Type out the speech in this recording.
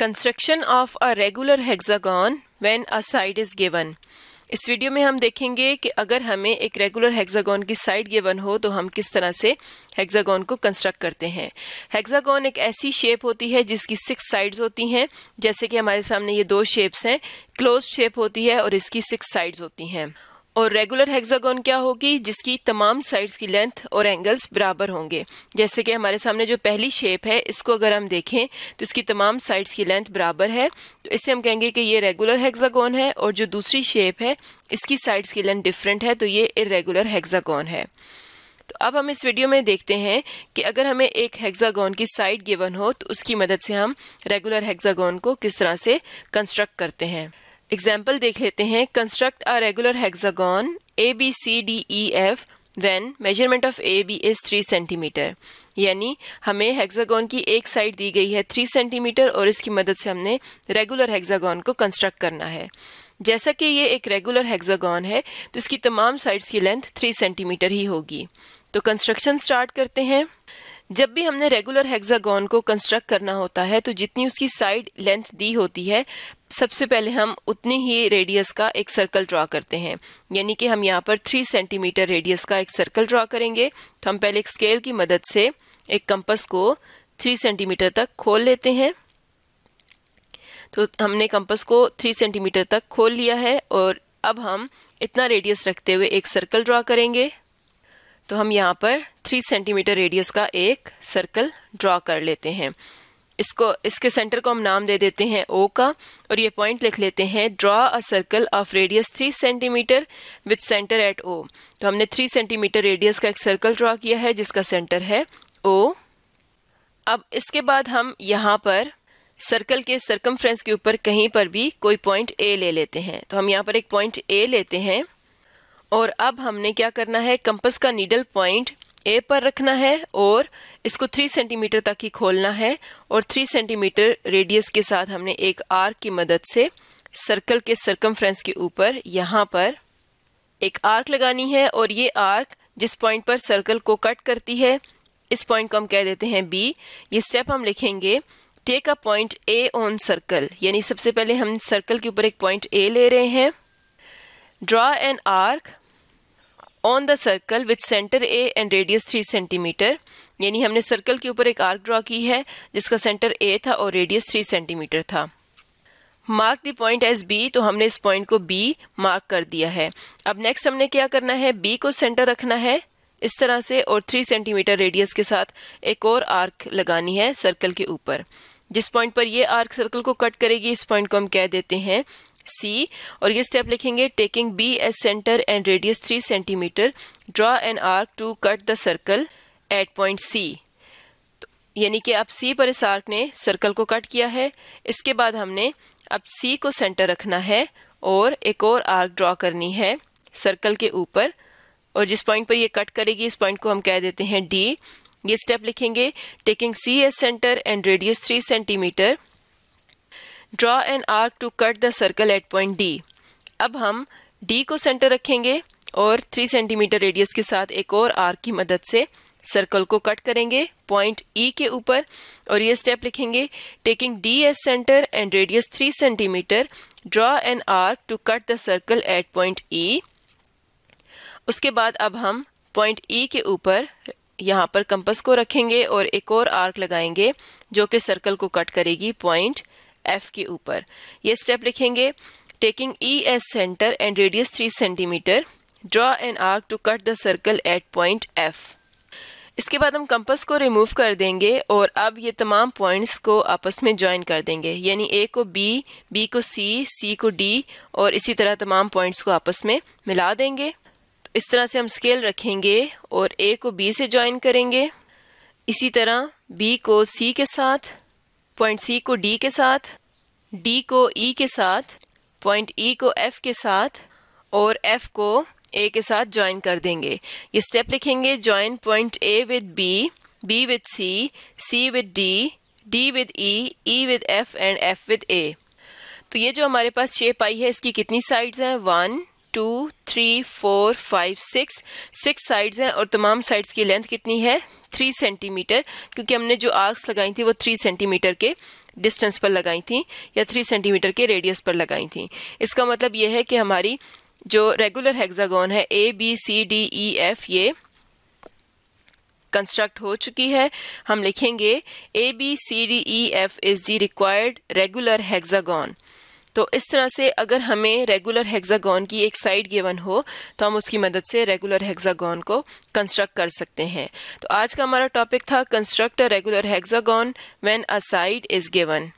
construction of a regular hexagon when a side is given इस video में हम देखेंगे कि अगर हमें एक रेगुलर हेक्सागोन की साइड गिवन हो तो हम किस तरह से हेक्सागोन को कंस्ट्रक्ट करते हैं हेक्सागोन एक ऐसी शेप होती है जिसकी सिक्स साइड्स होती हैं जैसे कि हमारे सामने ये दो शेप्स हैं क्लोज शेप होती है और इसकी सिक्स साइड्स होती हैं और रेगुलर हेक्सागोन क्या होगी जिसकी तमाम साइड्स की लेंथ और एंगल्स बराबर होंगे जैसे कि हमारे सामने जो पहली शेप है इसको अगर हम देखें तो इसकी तमाम साइड्स की लेंथ बराबर है तो इससे हम कहेंगे कि ये रेगुलर हेक्सागोन है और जो दूसरी शेप है इसकी साइड्स की लेंथ डिफरेंट है तो ये इरेगुलर हेक्सागोन है तो अब हम इस वीडियो में देखते हैं कि अगर हमें एक हेक्सागोन की साइड गिवन हो तो उसकी मदद से हम रेगुलर हेक्सागोन को किस तरह से कंस्ट्रक्ट करते हैं एग्जाम्पल देख लेते हैं construct a regular hexagon A B C D E F when measurement of A B is three centimetre यानी हमें हेक्सागोन की एक साइड दी गई है थ्री सेंटीमीटर और इसकी मदद से हमने रेगुलर हेक्सागोन को कंस्ट्रक्ट करना है जैसा कि ये एक रेगुलर हेक्सागोन है तो इसकी तमाम साइड्स की लेंथ थ्री सेंटीमीटर ही होगी तो कंस्ट्रक्शन स्टार्ट करते हैं जब भी हमने रेगुलर हेक्सागोन को कंस्ट्रक्ट करना होता है तो जितनी उसकी साइड लेंथ दी होती है सबसे पहले हम उतने ही रेडियस का एक सर्कल ड्रा करते हैं यानी कि हम यहाँ पर थ्री सेंटीमीटर रेडियस का एक सर्कल ड्रा करेंगे तो हम पहले एक स्केल की मदद से एक कंपस को थ्री सेंटीमीटर तक खोल लेते हैं तो हमने कंपस को थ्री सेंटीमीटर तक खोल लिया है और अब हम इतना रेडियस रखते हुए एक सर्कल ड्रा करेंगे तो हम यहाँ पर थ्री सेंटीमीटर रेडियस का एक सर्कल ड्रा कर लेते हैं इसको इसके सेंटर को हम नाम दे देते हैं ओ का और ये पॉइंट लिख लेते हैं draw a circle of radius three centimetre with centre at O तो हमने थ्री सेंटीमीटर रेडियस का एक सर्कल ड्रा किया है जिसका सेंटर है ओ अब इसके बाद हम यहाँ पर सर्कल के सर्कम के ऊपर कहीं पर भी कोई पॉइंट ए ले लेते हैं तो हम यहाँ पर एक पॉइंट ए लेते हैं और अब हमने क्या करना है कंपस का नीडल पॉइंट ए पर रखना है और इसको थ्री सेंटीमीटर तक ही खोलना है और थ्री सेंटीमीटर रेडियस के साथ हमने एक आर्क की मदद से सर्कल के सर्कमफ्रेंस के ऊपर यहाँ पर एक आर्क लगानी है और ये आर्क जिस पॉइंट पर सर्कल को कट करती है इस पॉइंट को हम कह देते हैं बी ये स्टेप हम लिखेंगे take a point A on circle यानी सबसे पहले हम सर्कल के ऊपर एक पॉइंट ए ले रहे हैं draw an arc on the circle with centre A and radius three centimetre यानी हमने सर्कल के ऊपर एक आर्क ड्रॉ की है जिसका सेंटर ए था और रेडियस थ्री सेंटीमीटर था mark the point as B तो हमने इस पॉइंट को बी मार्क कर दिया है अब नेक्स्ट हमने क्या करना है बी को सेंटर रखना है इस तरह से और थ्री सेंटीमीटर रेडियस के साथ एक और आर्क लगानी है सर्कल के ऊपर जिस पॉइंट पर यह आर्क सर्कल को कट करेगी इस पॉइंट को हम कह देते हैं सी और ये स्टेप लिखेंगे taking B as centre and radius three centimetre draw an arc to cut the circle at point C यानी कि अब सी पर इस आर्क ने सर्कल को कट किया है इसके बाद हमने अब सी को सेंटर रखना है और एक और आर्क ड्रॉ करनी है सर्कल के ऊपर और जिस पॉइंट पर ये कट करेगी इस पॉइंट को हम कह देते हैं डी ये स्टेप लिखेंगे taking C as centre and radius three centimetre draw an arc to cut the circle at point D अब हम डी को सेंटर रखेंगे और थ्री सेंटीमीटर रेडियस के साथ एक और आर्क की मदद से सर्कल को कट करेंगे पॉइंट ई e के ऊपर और ये स्टेप लिखेंगे taking D as centre and radius three centimetre draw an arc to cut the circle at point E उसके बाद अब हम पॉइंट ई e के ऊपर यहाँ पर कंपस को रखेंगे और एक और आर्क लगाएंगे जो कि सर्कल को कट करेगी पॉइंट एफ के ऊपर ये स्टेप लिखेंगे taking E as centre and radius three centimetre draw an arc to cut the circle at point F इसके बाद हम कंपस को रिमूव कर देंगे और अब ये तमाम पॉइंट्स को आपस में ज्वाइन कर देंगे यानी ए को बी बी को सी सी को डी और इसी तरह तमाम पॉइंट्स को आपस में मिला देंगे तो इस तरह से हम स्केल रखेंगे और ए को बी से ज्वाइन करेंगे इसी तरह बी को सी के साथ पॉइंट सी को डी के साथ डी को ई e के साथ पॉइंट ई e को एफ के साथ और एफ को ए के साथ ज्वाइन कर देंगे ये स्टेप लिखेंगे join point A with B B with C C with D D with E E with F and F with A तो ये जो हमारे पास शेप आई है इसकी कितनी साइड्स हैं one two three four five six six sides हैं और तमाम साइड्स की लेंथ कितनी है थ्री सेंटीमीटर क्योंकि हमने जो आर्क्स लगाई थी वो थ्री सेंटीमीटर के डिस्टेंस पर लगाई थी या थ्री सेंटीमीटर के रेडियस पर लगाई थी इसका मतलब ये है कि हमारी जो रेगुलर हेक्सागोन है A B C D E F ये कंस्ट्रक्ट हो चुकी है हम लिखेंगे A B C D E F is the required regular hexagon तो इस तरह से अगर हमें रेगुलर हेक्सागोन की एक साइड गिवन हो तो हम उसकी मदद से रेगुलर हेक्सागोन को कंस्ट्रक्ट कर सकते हैं तो आज का हमारा टॉपिक था construct a regular hexagon when a side is given